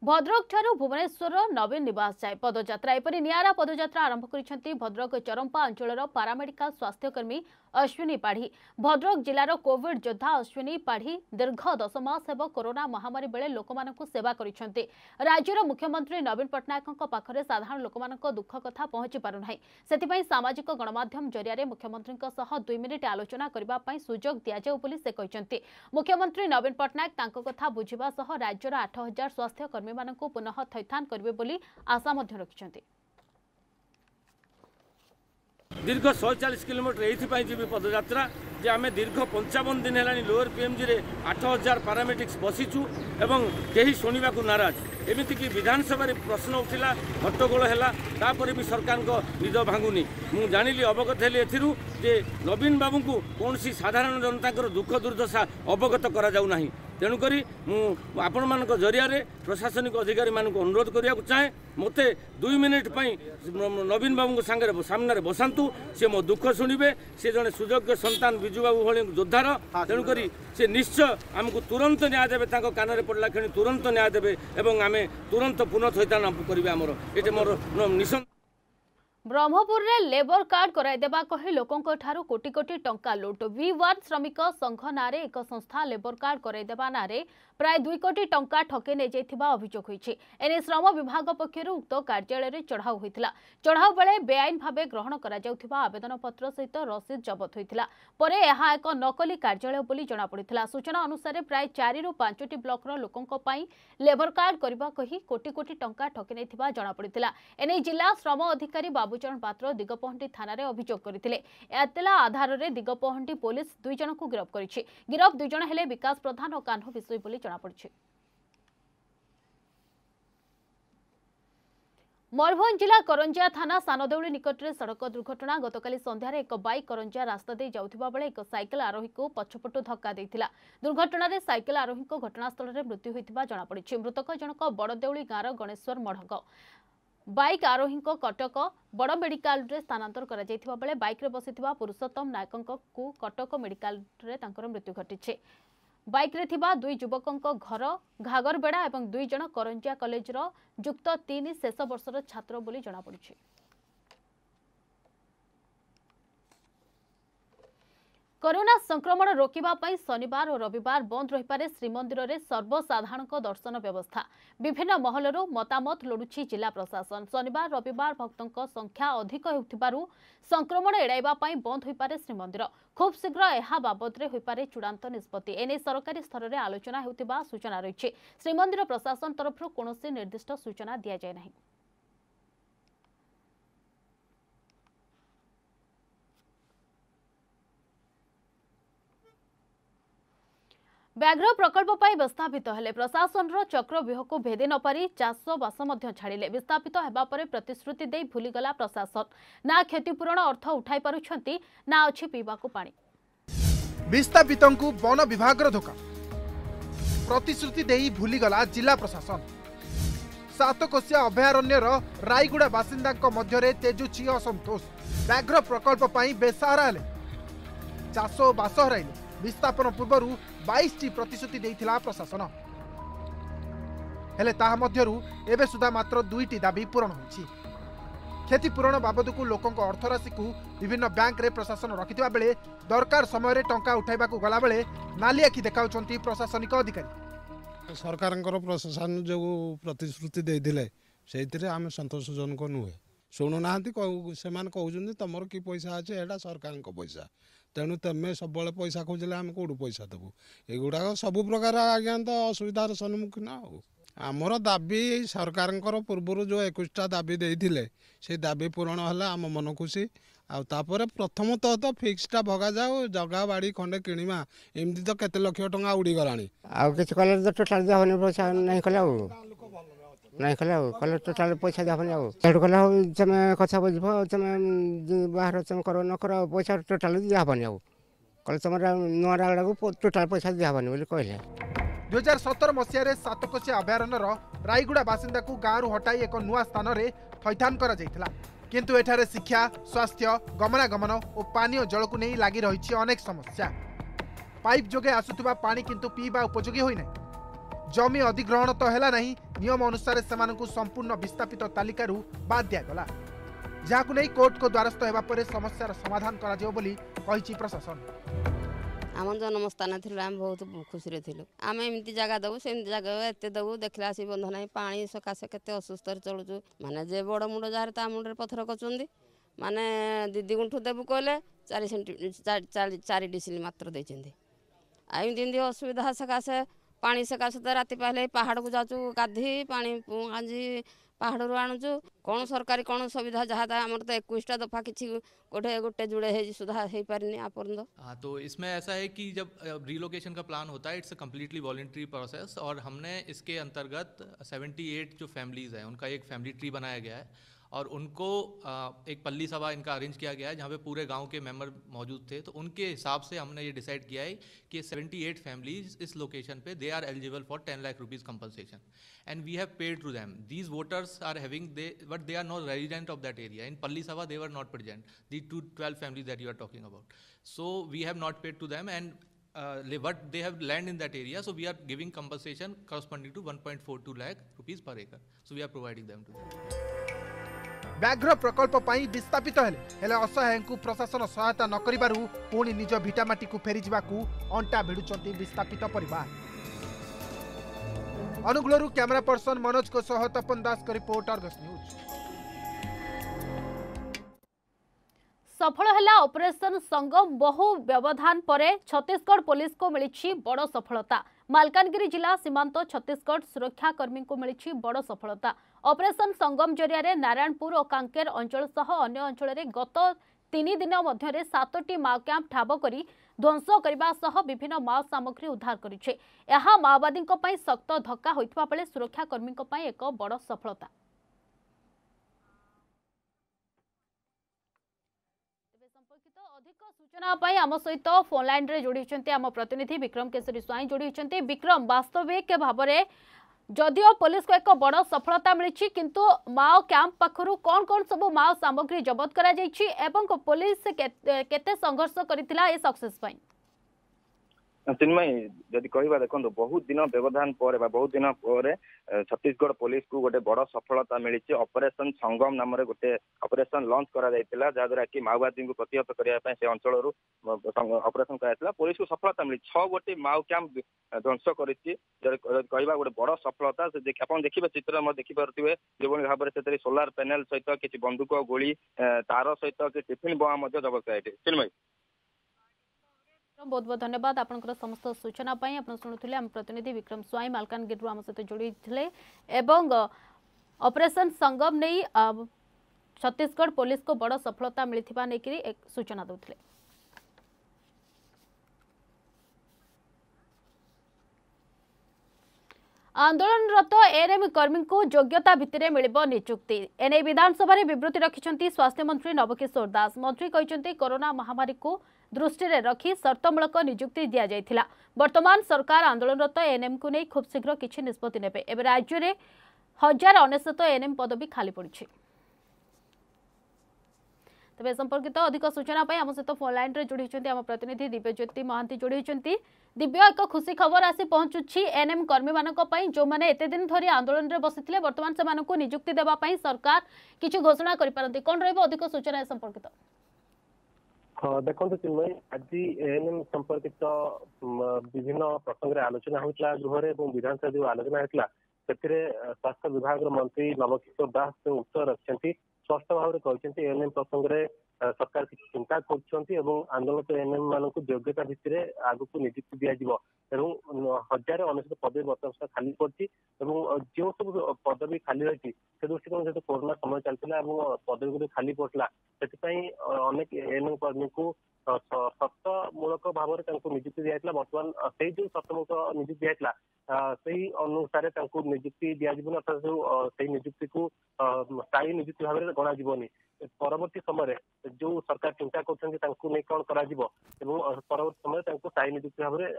ଭଦ୍ରକଠାରୁ ଭୁବନେଶ୍ୱରର ନବୀନ ନିବାସ ଯାଏ ପଦଯାତ୍ରା ଏପରି ନିଆରା ପଦଯାତ୍ରା ଆରମ୍ଭ କରିଛନ୍ତି ଭଦ୍ରକ ଚରମ୍ପା ଅଞ୍ଚଳର ପାରାମେଡିକାଲ ସ୍ୱାସ୍ଥ୍ୟକର୍ମୀ अश्विनी पाढ़ी भद्रक जिलार कोविड योद्धा अश्विनी पाढ़ी दीर्घ दस मस कोरोना महामारी बेले लोक सेवा कर राज्यर मुख्यमंत्री नवीन पट्टनायक साधारण लोक दुख कथ पहुंची पारना से सामाजिक गणमाम जरिया मुख्यमंत्री दुई मिनिट आलोचना करने सुजोग दिजाऊ मुख्यमंत्री नवीन पट्टनायक कथा बुझा सह राज्यर आठ हजार स्वास्थ्यकर्मी पुनः थैथान करेंगे आशा रखिंट
ଦୀର୍ଘ ଶହେ ଚାଳିଶ କିଲୋମିଟର ଏଇଥିପାଇଁ ଯିବି ପଦଯାତ୍ରା ଯେ ଆମେ ଦୀର୍ଘ ପଞ୍ଚାବନ ଦିନ ହେଲାଣି ଲୋୟର ପିଏମ୍ଜିରେ ଆଠ ହଜାର ପାରାମେଟିକ୍ସ ବସିଛୁ ଏବଂ କେହି ଶୁଣିବାକୁ ନାରାଜ ଏମିତିକି ବିଧାନସଭାରେ ପ୍ରଶ୍ନ ଉଠିଲା ହଟ୍ଟଗୋଳ ହେଲା ତାପରେ ବି ସରକାରଙ୍କ ନିଦ ଭାଙ୍ଗୁନି ମୁଁ ଜାଣିଲି ଅବଗତ ହେଲି ଏଥିରୁ ଯେ ନବୀନ ବାବୁଙ୍କୁ କୌଣସି ସାଧାରଣ ଜନତାଙ୍କର ଦୁଃଖ ଦୁର୍ଦ୍ଦଶା ଅବଗତ କରାଯାଉନାହିଁ आपन म आपण म प्रशासनिक अधिकरी अनुरोध गर्दा चाहे मते दुई मिनटपै नवीन बाबु सामन दुख तुःख शुणवेस जे सुजग्य सन्त विजु बाबु भोद्धार तेणुकरी सि निश्चय आमु तुरन्त न्याय देवर पड्ला तुरन्त न्याय देवे तुरन्त पुनः गरे अब ए मोर निसम्म
ବ୍ରହ୍ମପୁରରେ ଲେବର କାର୍ଡ କରାଇଦେବା କହି ଲୋକଙ୍କଠାରୁ କୋଟି କୋଟି ଟଙ୍କା ଲୁଟ୍ ଭି ୱାନ୍ ଶ୍ରମିକ ସଂଘ ନାଁରେ ଏକ ସଂସ୍ଥା ଲେବର କାର୍ଡ କରାଇଦେବା ନାଁରେ ପ୍ରାୟ ଦୁଇ କୋଟି ଟଙ୍କା ଠକେଇ ନେଇଯାଇଥିବା ଅଭିଯୋଗ ହୋଇଛି ଏନେଇ ଶ୍ରମ ବିଭାଗ ପକ୍ଷରୁ ଉକ୍ତ କାର୍ଯ୍ୟାଳୟରେ ଚଢ଼ାଉ ହୋଇଥିଲା ଚଢ଼ାଉ ବେଳେ ବେଆଇନ ଭାବେ ଗ୍ରହଣ କରାଯାଉଥିବା ଆବେଦନପତ୍ର ସହିତ ରସିଦ ଜବତ ହୋଇଥିଲା ପରେ ଏହା ଏକ ନକଲି କାର୍ଯ୍ୟାଳୟ ବୋଲି ଜଣାପଡ଼ିଥିଲା ସୂଚନା ଅନୁସାରେ ପ୍ରାୟ ଚାରିରୁ ପାଞ୍ଚଟି ବ୍ଲକର ଲୋକଙ୍କ ପାଇଁ ଲେବର କାର୍ଡ କରିବା କହି କୋଟି କୋଟି ଟଙ୍କା ଠକେଇ ନେଇଥିବା ଜଣାପଡ଼ିଥିଲା ଏନେଇ ଜିଲ୍ଲା ଶ୍ରମ ଅଧିକାରୀ ବାବୁ ବାବୁଚରଣ ପାତ୍ର ଦିଗପହଣ୍ଡି ଥାନାରେ ଅଭିଯୋଗ କରିଥିଲେ ଏତଲା ଆଧାରରେ ଦିଗପହଣ୍ଡି ପୋଲିସ ଦୁଇ ଜଣଙ୍କୁ ଗିରଫ କରିଛି ଗିରଫ ଦୁଇ ଜଣ ହେଲେ ବିକାଶ ପ୍ରଧାନ ଓ କାହ୍ନୁ ବିଶୋଇ ବୋଲି ଜଣାପଡ଼ିଛି ମୟୂରଭଞ୍ଜ ଜିଲ୍ଲା କରଞ୍ଜିଆ ଥାନା ସାନଦେଉଳି ନିକଟରେ ସଡ଼କ ଦୁର୍ଘଟଣା ଗତକାଲି ସନ୍ଧ୍ୟାରେ ଏକ ବାଇକ୍ କରଞ୍ଜିଆ ରାସ୍ତା ଦେଇ ଯାଉଥିବା ବେଳେ ଏକ ସାଇକେଲ ଆରୋହୀକୁ ପଛପଟୁ ଧକ୍କା ଦେଇଥିଲା ଦୁର୍ଘଟଣାରେ ସାଇକେଲ ଆରୋହୀଙ୍କ ଘଟଣାସ୍ଥଳରେ ମୃତ୍ୟୁ ହୋଇଥିବା ଜଣାପଡ଼ିଛି ମୃତକ ଜଣକ ବଡ଼ଦେଉଳି ଗାଁର ଗଣେଶ୍ୱର ମଢ଼ଙ୍ଗ ବାଇକ୍ ଆରୋହୀଙ୍କ କଟକ ବଡ଼ ମେଡିକାଲରେ ସ୍ଥାନାନ୍ତର କରାଯାଇଥିବା ବେଳେ ବାଇକ୍ରେ ବସିଥିବା ପୁରୁଷୋତ୍ତମ ନାୟକଙ୍କୁ କଟକ ମେଡିକାଲରେ ତାଙ୍କର ମୃତ୍ୟୁ ଘଟିଛି ବାଇକ୍ରେ ଥିବା ଦୁଇ ଯୁବକଙ୍କ ଘର ଘାଗରବେଡ଼ା ଏବଂ ଦୁଇ ଜଣ କରଞ୍ଜିଆ କଲେଜର ଯୁକ୍ତ ତିନି ଶେଷ ବର୍ଷର ଛାତ୍ର ବୋଲି ଜଣାପଡ଼ିଛି କରୋନା ସଂକ୍ରମଣ ରୋକିବା ପାଇଁ ଶନିବାର ଓ ରବିବାର ବନ୍ଦ ରହିପାରେ ଶ୍ରୀମନ୍ଦିରରେ ସର୍ବସାଧାରଣଙ୍କ ଦର୍ଶନ ବ୍ୟବସ୍ଥା ବିଭିନ୍ନ ମହଲରୁ ମତାମତ ଲୋଡ଼ୁଛି ଜିଲ୍ଲା ପ୍ରଶାସନ ଶନିବାର ରବିବାର ଭକ୍ତଙ୍କ ସଂଖ୍ୟା ଅଧିକ ହେଉଥିବାରୁ ସଂକ୍ରମଣ ଏଡ଼ାଇବା ପାଇଁ ବନ୍ଦ ହୋଇପାରେ ଶ୍ରୀମନ୍ଦିର ଖୁବ୍ ଶୀଘ୍ର ଏହା ବାବଦରେ ହୋଇପାରେ ଚୂଡ଼ାନ୍ତ ନିଷ୍ପତ୍ତି ଏନେଇ ସରକାରୀ ସ୍ତରରେ ଆଲୋଚନା ହେଉଥିବା ସୂଚନା ରହିଛି ଶ୍ରୀମନ୍ଦିର ପ୍ରଶାସନ ତରଫରୁ କୌଣସି ନିର୍ଦ୍ଦିଷ୍ଟ ସୂଚନା ଦିଆଯାଇ ନାହିଁ ବ୍ୟାଘ୍ର ପ୍ରକଳ୍ପ ପାଇଁ ବିସ୍ଥାପିତ ହେଲେ ପ୍ରଶାସନର ଚକ୍ରବ୍ୟୂହକୁ ଭେଦି ନପାରି ଚାଷବାସ ମଧ୍ୟ ଛାଡ଼ିଲେ ବିସ୍ଥାପିତ ହେବା ପରେ ପ୍ରତିଶ୍ରୁତି ଦେଇ ଭୁଲିଗଲା ପ୍ରଶାସନ ନା କ୍ଷତିପୂରଣ ଅର୍ଥ ଉଠାଇ ପାରୁଛନ୍ତି ନା ଅଛି ପିଇବାକୁ ପାଣି
ବିସ୍ଥାପିତଙ୍କୁ ବନ ବିଭାଗର ଧୋକା ପ୍ରତିଶ୍ରୁତି ଦେଇ ଭୁଲିଗଲା ଜିଲ୍ଲା ପ୍ରଶାସନ ସାତକୋଶିଆ ଅଭୟାରଣ୍ୟର ରାୟଗୁଡ଼ା ବାସିନ୍ଦାଙ୍କ ମଧ୍ୟରେ ତେଜୁଛି ଅସନ୍ତୋଷ ବ୍ୟାଘ୍ର ପ୍ରକଳ୍ପ ପାଇଁ ବେସାହାରା ହେଲେ ଚାଷ ଓ ବାସ ହରାଇଲେ ବିସ୍ଥାପନ ପୂର୍ବରୁ বাইশটি প্রতিশ্রুতি দিয়েছিল প্রশাসন ହେଲେ ତାହା ମଧ୍ୟରୁ ଏବେ ସୁଦ୍ଧା ମାତ୍ର ଦୁଇଟି ଦାବି ପୂରଣ ହୋଇଛି କ୍ଷତିପୂରଣ ବାବଦକୁ ଲୋକଙ୍କ ଅର୍ଥରାଶିକୁ ବିଭିନ୍ନ ବ୍ୟାଙ୍କରେ ପ୍ରଶାସନ ରଖିଥିବା ବେଳେ ଦରକାର ସମୟରେ ଟଙ୍କା ଉଠାଇବାକୁ ଗଲାବେଳେ ନାଲି ଆଖି ଦେଖାଉଛନ୍ତି ପ୍ରଶାସନିକ ଅଧିକାରୀ ସରକାରଙ୍କର ପ୍ରଶାସନ ଯେଉଁ ପ୍ରତିଶ୍ରୁତି ଦେଇଥିଲେ ସେଇଥିରେ ଆମେ ସନ୍ତୋଷଜନକ ନୁହେଁ ଶୁଣୁନାହାନ୍ତି ସେମାନେ କହୁଛନ୍ତି ତୁମର କି ପଇସା ଅଛି ଏଇଟା ସରକାରଙ୍କ ପଇସା ତେଣୁ ତୁମେ ସବୁବେଳେ ପଇସା ଖୋଜିଲେ ଆମେ କେଉଁଠୁ ପଇସା ଦେବୁ ଏଗୁଡ଼ାକ ସବୁ ପ୍ରକାର ଆଜ୍ଞା ତ ଅସୁବିଧାର ସମ୍ମୁଖୀନ ଆଉ ଆମର ଦାବି ସରକାରଙ୍କର ପୂର୍ବରୁ ଯେଉଁ ଏକୋଇଶଟା ଦାବି ଦେଇଥିଲେ ସେ ଦାବି ପୂରଣ ହେଲା ଆମ ମନ ଖୁସି ଆଉ ତାପରେ ପ୍ରଥମତଃ ତ ଫିକ୍ସଟା ଭଗାଯାଉ ଜଗା ବାଡ଼ି ଖଣ୍ଡେ କିଣିବା ଏମିତି ତ କେତେ ଲକ୍ଷ ଟଙ୍କା ଉଡ଼ିଗଲାଣି
ଆଉ କିଛି କଲେ ଟୋଟାଲ ଯାହା ନାହିଁ କଲେ ଆଉ
ନାଇଁ କଲେ ଆଉ କଲେ ଟୋଟାଲ ପଇସା ଦେବନି
ଆଉ ସେଇଠୁ କଲେ ଆଉ ତମେ କଥା ବୁଝିବ ଆଉ ତମେ ବାହାର ତମେ କର ନ କର ପଇସା ଟୋଟାଲ ଦିଆହେବନି ଆଉ କହିଲେ ତମର ନୂଆ ରାୟଗଡ଼ାକୁ ଟୋଟାଲ ପଇସା ଦିଆହେବନି ବୋଲି କହିଲେ
ଦୁଇହଜାର ସତର ମସିହାରେ ସାତକୋଶିଆ ଅଭୟାରଣ୍ୟର ରାୟଗୁଡ଼ା ବାସିନ୍ଦାକୁ ଗାଁରୁ ହଟାଇ ଏକ ନୂଆ ସ୍ଥାନରେ ଥଇଥାନ କରାଯାଇଥିଲା କିନ୍ତୁ ଏଠାରେ ଶିକ୍ଷା ସ୍ୱାସ୍ଥ୍ୟ ଗମନାଗମନ ଓ ପାନୀୟ ଜଳକୁ ନେଇ ଲାଗି ରହିଛି ଅନେକ ସମସ୍ୟା ପାଇପ୍ ଯୋଗେ ଆସୁଥିବା ପାଣି କିନ୍ତୁ ପିଇବା ଉପଯୋଗୀ ହୋଇନାହିଁ জমি অধিগ্রহণ তো হেলা না নিয়ম অনুসারে সে সম্পূর্ণ বিস্থাপিত তালিকার বাদ দিগলা যা কোর্ট দ্বারস্থ হওয়া পরে সমস্যার সমাধান করা প্রশাসন
ଆମ ଜନ୍ମସ୍ଥାନ ଥିଲୁ ଆମେ ବହୁତ ଖୁସିରେ ଥିଲୁ ଆମେ ଏମିତି ଜାଗା ଦେବୁ ସେମିତି ଜାଗା ଏତେ ଦେବୁ ଦେଖିଲା ଆସି ବନ୍ଧ ନାହିଁ ପାଣି ସକାଶେ କେତେ ଅସୁସ୍ଥରେ ଚଳୁଛୁ ମାନେ ଯେ ବଡ଼ ମୁଣ୍ଡ ଯାହାର ତା ମୁଣ୍ଡରେ ପଥର କରୁଛନ୍ତି ମାନେ ଦିଦି ଗୁଣ୍ଠୁ ଦେବୁ କହିଲେ ଚାରି ସେଣ୍ଟି ଚାରି ଡିସିଲ୍ ମାତ୍ର ଦେଇଛନ୍ତି ଆଉ ଏମିତି ଏମିତି ଅସୁବିଧା ସକାଶେ पा सका सत रात ପାହିଲେ ପାହାଡ଼କୁ ଯାଉଛୁ ଗାଧୋଇ ପାଣି ଆଜି ପାହାଡ଼ରୁ ଆଣୁଛୁ କ'ଣ ସରକାରୀ କ'ଣ ସୁବିଧା ଯାହା ତା ଆମର ତ ଏକୋଇଶଟା ଦଫା କିଛି गोटे ଗୋଟେ जुड़े है सुधा हो पर नहीं
हाँ तो इसमें ऐसा है कि जब रिलोकेशन का प्लान होता है it's a completely voluntary process और हमने इसके अंतर्गत सेवेंटी एट जो फैमिलीज़ हैं उनका एक फैमिली ट्री बनाया गया है और उनको एक पल्ली सभा इनका अरेंज किया गया है जहाँ पे पूरे गांव के मेंबर मौजूद थे तो उनके हिसाब से हमने ये डिसाइड किया है कि 78 फैमिलीज इस लोकेशन पे they are eligible for 10 lakh rupees compensation and we have paid to them these voters are having they but they are not resident of that area in palli sabha they are not present the two twelve families that you are talking about so we have not paid to them and but they have land in that area so we are giving compensation corresponding to one point four two lakh rupees per acre so we are providing them to them
ବ୍ୟାଘ୍ର ପ୍ରକଳ୍ପ ପାଇଁ ବିସ୍ଥାପିତ ହେଲେ ହେଲେ ଅସହାୟଙ୍କୁ ପ୍ରଶାସନ ସହାୟତା ନ କରିବାରୁ ପୁଣି ନିଜ ଭିଟାମାଟିକୁ ଫେରିଯିବାକୁ ଅଣ୍ଟା ଭିଡ଼ୁଛନ୍ତି ବିସ୍ଥାପିତ ପରିବାର ଅନୁଗୁଳରୁ କ୍ୟାମେରା ପର୍ସନ ମନୋଜଙ୍କ ସହ ତପନ ଦାସଙ୍କ ରିପୋର୍ଟ ଆର୍ଗସ୍ ନ୍ୟୁଜ୍
ସଫଳ ହେଲା ଅପରେସନ ସଙ୍ଗମ ବହୁ ବ୍ୟବଧାନ ପରେ ଛତିଶଗଡ଼ ପୋଲିସକୁ ମିଳିଛି ବଡ଼ ସଫଳତା ମାଲକାନଗିରି ଜିଲ୍ଲା ସୀମାନ୍ତ ଛତିଶଗଡ଼ ସୁରକ୍ଷାକର୍ମୀଙ୍କୁ ମିଳିଛି ବଡ଼ ସଫଳତା অপরেসন সঙ্গম জরিয়ারে নারায়ণপুর ও কাঙ্কের অঞ্চল সহ অন্য অঞ্চলের গত তিন দিন মধ্যে সাতটি মাও ক্যাম্প ঠাব করে ধ্বংস করা সহ বিভিন্ন মাও সামগ্রী উদ্ধার করেছে এহা মাওবাদী শক্ত ধক্কা হয়ে বেড়ে সুরক্ষাকর্মী এক বড় সফলতা
সূচনা পাই আম
সহিত ফোন লাইন রে যোড়ি আম প্রতিনিধি বিক্রম কেশরী স্বাইঁ যোড়ি বিক্রম বাস্তবিক ভাবে ଯଦିଓ ପୋଲିସକୁ ଏକ ବଡ଼ ସଫଳତା ମିଳିଛି କିନ୍ତୁ ମାଓ କ୍ୟାମ୍ପ ପାଖରୁ କ'ଣ କ'ଣ ସବୁ ମାଓ ସାମଗ୍ରୀ ଜବତ କରାଯାଇଛି ଏବଂ ପୋଲିସ କେତେ ସଂଘର୍ଷ କରିଥିଲା ଏ ସକ୍ସେସ ପାଇଁ
ᱥᱤᱱᱤᱢᱟᱤ ਜেদি কইবা দেখোতো বহুত দিন ব্যৱধান poreবা বহুত দিন pore ছত্তিশগড় পুলিশক গটে বড় সফলতা মিলিছে অপারেশন সঙ্গম নামৰে গটে অপারেশন লঞ্চ কৰা যাইছিল যাৰ ৰা কি মাওবাদীৰক প্ৰতিহত কৰি পাই সেই অঞ্চলৰ অপারেশন কৰাছিল পুলিশক সফলতা মিলি 6 গটে মাও কেম্প ধ্বংস কৰিছে যে কইবা গটে বড় সফলতা সে যে আপোন দেখিবা চিত্ৰ ম দেখি পৰতিবে যি বনে ভাৱৰে সেইতে সোলার প্যানেল সৈতে কিচি বন্দুক আৰু গুলি তার সৈতে কি টিফিন বমাৰ মাজত জৱসাইছে সিনিমাই
बहुत बहुत धन्यवाद आप समस्त सूचना शुणुले आम प्रतिनिधि विक्रम स्वाई मलकानगिरी आम सहित जोड़े एवं ऑपरेशन संगम नहीं छत्तीसगढ़ पुलिस को बड़ सफलता मिली एक सूचना दूसरे आंदोलनरत एएनएम कर्मी को योग्यता भितर मिल निति एने विधानसभा बृत्ति रखिंट स्वास्थ्य मंत्री नवकिशोर दास मंत्री कहते कोरोना महामारी को ଦୃଷ୍ଟିରେ ରଖି ସର୍ତ୍ତମୂଳକ ନିଯୁକ୍ତି ଦିଆଯାଇଥିଲା ବର୍ତ୍ତମାନ ସରକାର ଆନ୍ଦୋଳନରତ ଏଏନ୍ଏମ୍କୁ ନେଇ ଖୁବ୍ ଶୀଘ୍ର କିଛି ନିଷ୍ପତ୍ତି ନେବେ ଏବେ ରାଜ୍ୟରେ ହଜାର ଅନେଶ୍ୱତ ଏଏନ୍ଏମ୍ ପଦବୀ ଖାଲି ପଡ଼ିଛି ତେବେ ଏ ସମ୍ପର୍କିତ ଅଧିକ ସୂଚନା ପାଇଁ ଆମ ସହିତ ଫୋନ୍ ଲାଇନ୍ରେ ଯୋଡ଼ି ହୋଇଛନ୍ତି ଆମ ପ୍ରତିନିଧି ଦିବ୍ୟଜ୍ୟୋତି ମହାନ୍ତି ଯୋଡ଼ି ହୋଇଛନ୍ତି ଦିବ୍ୟ ଏକ ଖୁସି ଖବର ଆସି ପହଞ୍ଚୁଛି ଏନ୍ଏମ୍ କର୍ମୀମାନଙ୍କ ପାଇଁ ଯେଉଁମାନେ ଏତେ ଦିନ ଧରି ଆନ୍ଦୋଳନରେ ବସିଥିଲେ ବର୍ତ୍ତମାନ ସେମାନଙ୍କୁ ନିଯୁକ୍ତି ଦେବା ପାଇଁ ସରକାର କିଛି ଘୋଷଣା କରିପାରନ୍ତି କ'ଣ ରହିବ ଅଧିକ ସୂଚନା ଏ ସମ୍ପର୍କିତ
ଦେଖନ୍ତୁ ଚିନ୍ମୟ ଆଜି ଏଏନ୍ଏମ୍ ସମ୍ପର୍କିତ ବିଭିନ୍ନ ପ୍ରସଙ୍ଗରେ ଆଲୋଚନା ହୋଇଥିଲା ଗୃହରେ ଏବଂ ବିଧାନସଭା ଯୋଉ ଆଲୋଚନା ହୋଇଥିଲା ସେଥିରେ ସ୍ୱାସ୍ଥ୍ୟ ବିଭାଗର ମନ୍ତ୍ରୀ ନବକିଶୋର ଦାସ ଉତ୍ତର ରଖିଛନ୍ତି ସ୍ପଷ୍ଟ ଭାବରେ କହିଛନ୍ତି ଏଏନଏମ୍ ପ୍ରସଙ୍ଗରେ ସରକାର କିଛି ଚିନ୍ତା କରୁଛନ୍ତି ଏବଂ ଆନ୍ଦୋଳନତ ଏଏନଏମ୍ ମାନଙ୍କୁ ଯୋଗ୍ୟତା ଭିତ୍ତିରେ ଆଗକୁ ନିଯୁକ୍ତି ଦିଆଯିବ ଏବଂ ହଜାରେ ଅନେଶତ ପଦବୀ ବର୍ତ୍ତମାନ ସୁଦ୍ଧା ଖାଲି ପଡିଛି ଏବଂ ଯେଉଁ ସବୁ ପଦବୀ ଖାଲି ରହିଛି ସେ ଦୃଷ୍ଟିକୋଣରୁ ଯେହେତୁ କରୋନା ସମୟ ଚାଲିଥିଲା ଏବଂ ପଦବୀ ଗୁଡ଼ିକ ଖାଲି ପଡିଥିଲା ସେଥିପାଇଁ ଅନେକ ଏଏନଏମ୍ କର୍ମୀଙ୍କୁ ସତମୂଳକ ଭାବରେ ତାଙ୍କୁ ନିଯୁକ୍ତି ଦିଆଯାଇଥିଲା ବର୍ତ୍ତମାନ ସେଇ ଯୋଉ ସତମୂଳକ ନିଯୁକ୍ତି ଦିଆଯାଇଥିଲା ସେହି ଅନୁସାରେ ତାଙ୍କୁ ନିଯୁକ୍ତି ଦିଆଯିବନି ଅର୍ଥାତ୍ ଯୋଉ ସେହି ନିଯୁକ୍ତିକୁ ସ୍ଥାୟୀ ନିଯୁକ୍ତି ଭାବରେ ଗଣାଯିବନି ପରବର୍ତ୍ତୀ ସମୟରେ ଯୋଉ ସରକାର ଚିନ୍ତା କରୁଛନ୍ତି ତାଙ୍କୁ ନେଇ କଣ କରାଯିବ ଏବଂ ପରବର୍ତ୍ତୀ ସମୟରେ ତାଙ୍କୁ ସ୍ଥାୟୀ ନିଯୁକ୍ତି ଭାବରେ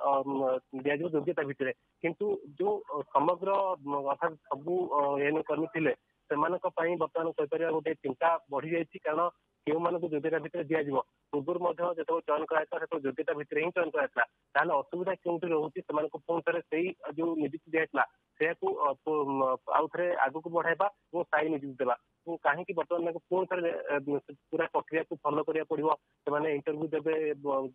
ଦିଆଯିବ ଯୋଗ୍ୟତା ଭିତ୍ତିରେ କିନ୍ତୁ ଯୋଉ ସମଗ୍ର ଅର୍ଥାତ୍ ସବୁ ଏଏନଏମ କର୍ମୀ ଥିଲେ ସେମାନଙ୍କ ପାଇଁ ବର୍ତ୍ତମାନ କହିପାରିବା ଗୋଟେ ଚିନ୍ତା ବଢିଯାଇଛି କାରଣ କେଉଁମାନଙ୍କୁ ଯୋଗ୍ୟତା ଭିତରେ ଦିଆଯିବ ପୂର୍ବରୁ ମଧ୍ୟ ଯେତେବେଳେ ଚୟନ କରାଯାଇଥିଲା ସେତେବେଳେ ଯୋଗ୍ୟତା ଭିତରେ ହିଁ ଚୟନ କରାଯାଇଥିଲା ତାହେଲେ ଅସୁବିଧା କେଉଁଠି ରହୁଛି ସେମାନଙ୍କୁ ପୁଣି ଥରେ ସେଇ ଯୋଉ ନିଯୁକ୍ତି ଦିଆଯାଇଥିଲା ସେୟାକୁ ଆଉ ଥରେ ଆଗକୁ ବଢାଇବା ଏବଂ ସ୍ଥାୟୀ ନିଯୁକ୍ତି ଦେବା ଏବଂ କାହିଁକି ବର୍ତ୍ତମାନ ତାଙ୍କୁ ପୁଣି ଥରେ ପୁରା ପ୍ରକ୍ରିୟାକୁ ଫଲୋ କରିବାକୁ ପଡିବ ସେମାନେ ଇଣ୍ଟରଭ୍ୟୁ ଦେବେ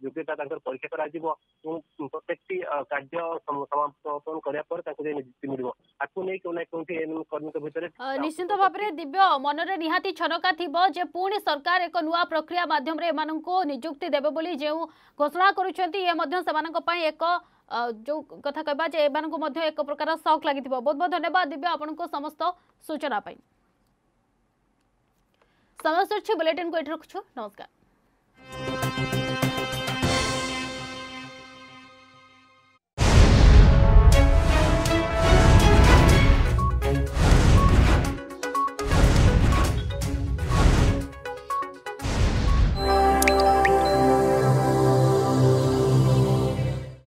ଯୋଗ୍ୟତା ତାଙ୍କର ପରୀକ୍ଷା କରାଯିବ ଏବଂ ପ୍ରତ୍ୟେକଟି କାର୍ଯ୍ୟ ସମାପନ କରିବା ପରେ ତାଙ୍କୁ ଯାଇ ନିଯୁକ୍ତି ମିଳିବ ତାକୁ ନେଇ କେଉଁ ନା କେଉଁଠି କର୍ମୀଙ୍କ ଭିତରେ
ନିଶ୍ଚିତ ଭାବରେ ଦିବ୍ୟ ମନରେ ନିହାତି ଛନକା ଥିବ ଯେ ପୁଣି ସରକାର ଏକ ନୂଆ ପ୍ରକ୍ରିୟା ମାଧ୍ୟମରେ ଏମାନଙ୍କୁ ନିଯୁକ୍ତି ଦେବେ ବୋଲି ଯେଉଁ ଘୋଷଣା କରୁଛନ୍ତି ଏ ମଧ୍ୟ ସେମାନଙ୍କ ପାଇଁ ଏକ ଯେଉଁ କଥା କହିବା ଯେ ଏମାନଙ୍କୁ ମଧ୍ୟ ଏକ ପ୍ରକାର ସକ୍ ଲାଗିଥିବ ବହୁତ ବହୁତ ଧନ୍ୟବାଦ ଦିବ୍ୟ ଆପଣଙ୍କୁ ସମସ୍ତ ସୂଚନା ପାଇଁ ସମୟ ସରିଛି ବୁଲେଟିନ୍କୁ ଏଠି ରଖୁଛୁ ନମସ୍କାର